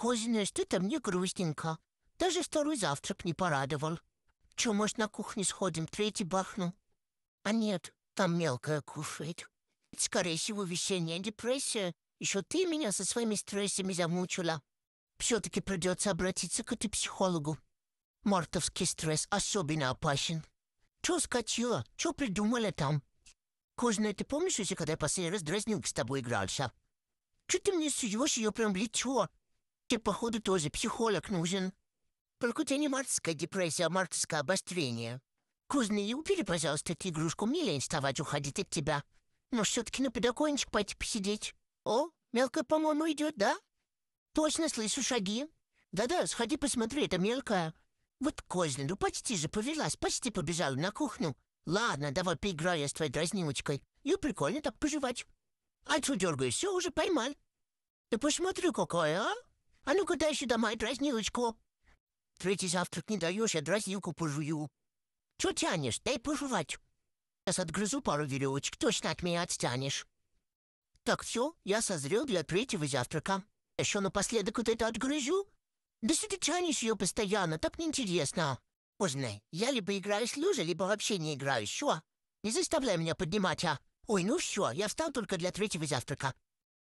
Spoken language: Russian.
Козина, что-то а мне грустненько. Даже второй завтрак не порадовал. Че, может, на кухне сходим, третий бахну? А нет, там мелкая кушает. Скорее всего, весенняя депрессия. Еще ты меня со своими стрессами замучила. Все-таки придется обратиться к этой психологу. Мартовский стресс особенно опасен. Че скачила? Че придумала там? Кожаная, ты помнишь еще, когда я последний раз дразнилка с тобой игрался? Че ты мне суешь ее прям в лицо? Ты, походу, тоже психолог нужен. Только у тебя не мартовская депрессия, а мартовское обострение. Кузный, убери, пожалуйста, эту игрушку. Мне лень вставать уходить от тебя. Но все-таки на подоконничек пойти посидеть. О, мелкая, по-моему, идет, да? Точно слышу шаги. Да-да, сходи посмотри, это мелкая. Вот Козлин, ну почти же повелась, почти побежала на кухню. Ладно, давай поиграю я с твоей дразнилочкой. И прикольно так пожевать. А что дергаешься, уже поймал. Да посмотрю, какая, а? А ну-ка дай сюда мою дразнилочку. Третий завтрак не даешь, я дразнилку пожую. Чё тянешь? Дай пожевать. Сейчас отгрызу пару веревочек, точно от меня отстанешь. Так, все, я созрел для третьего завтрака. Еще напоследок вот это отгрызу. Да что ты тянешь ее постоянно, так неинтересно. Узнай, я либо играю с лужей, либо вообще не играю. Все, не заставляй меня поднимать, а. Ой, ну все, я встал только для третьего завтрака.